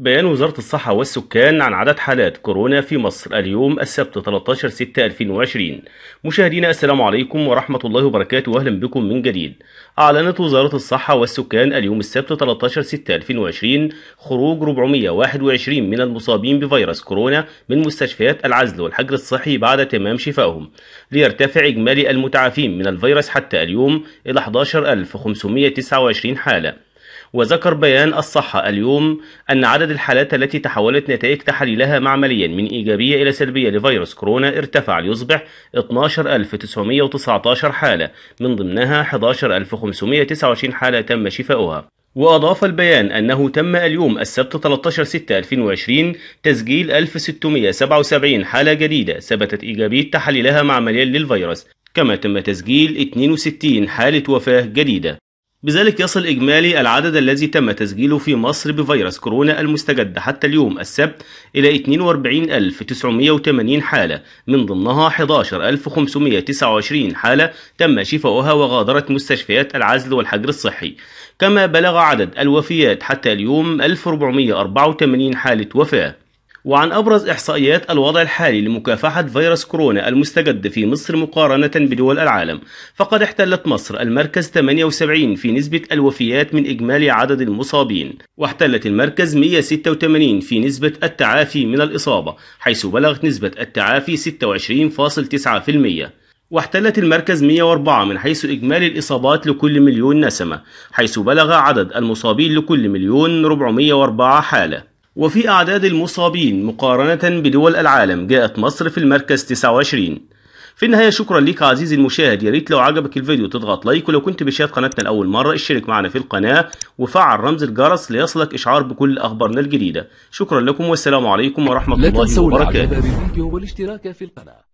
بيان وزارة الصحة والسكان عن عدد حالات كورونا في مصر اليوم السبت 13 6 2020 مشاهدينا السلام عليكم ورحمة الله وبركاته وأهلا بكم من جديد أعلنت وزارة الصحة والسكان اليوم السبت 13 6 2020 خروج 421 من المصابين بفيروس كورونا من مستشفيات العزل والحجر الصحي بعد تمام شفائهم ليرتفع إجمالي المتعافين من الفيروس حتى اليوم إلى 11529 حالة وذكر بيان الصحة اليوم أن عدد الحالات التي تحولت نتائج تحاليلها معمليا من إيجابية إلى سلبية لفيروس كورونا ارتفع ليصبح 12919 حالة من ضمنها 11529 حالة تم شفاؤها وأضاف البيان أنه تم اليوم السبت 13/6/2020 تسجيل 1677 حالة جديدة ثبتت إيجابية تحليلها معمليا للفيروس كما تم تسجيل 62 حالة وفاة جديدة بذلك يصل إجمالي العدد الذي تم تسجيله في مصر بفيروس كورونا المستجد حتى اليوم السبت إلى 42980 حالة من ضمنها 11529 حالة تم شفاؤها وغادرت مستشفيات العزل والحجر الصحي كما بلغ عدد الوفيات حتى اليوم 1484 حالة وفاة وعن أبرز إحصائيات الوضع الحالي لمكافحة فيروس كورونا المستجد في مصر مقارنة بدول العالم فقد احتلت مصر المركز 78 في نسبة الوفيات من إجمالي عدد المصابين واحتلت المركز 186 في نسبة التعافي من الإصابة حيث بلغت نسبة التعافي 26.9% واحتلت المركز 104 من حيث إجمالي الإصابات لكل مليون نسمة حيث بلغ عدد المصابين لكل مليون 404 حالة وفي أعداد المصابين مقارنة بدول العالم جاءت مصر في المركز 29 في النهاية شكرا لك عزيزي المشاهد يا ريت لو عجبك الفيديو تضغط لايك ولو كنت بشاهد قناتنا لأول مرة اشترك معنا في القناة وفعل رمز الجرس ليصلك إشعار بكل أخبارنا الجديدة شكرا لكم والسلام عليكم ورحمة الله وبركاته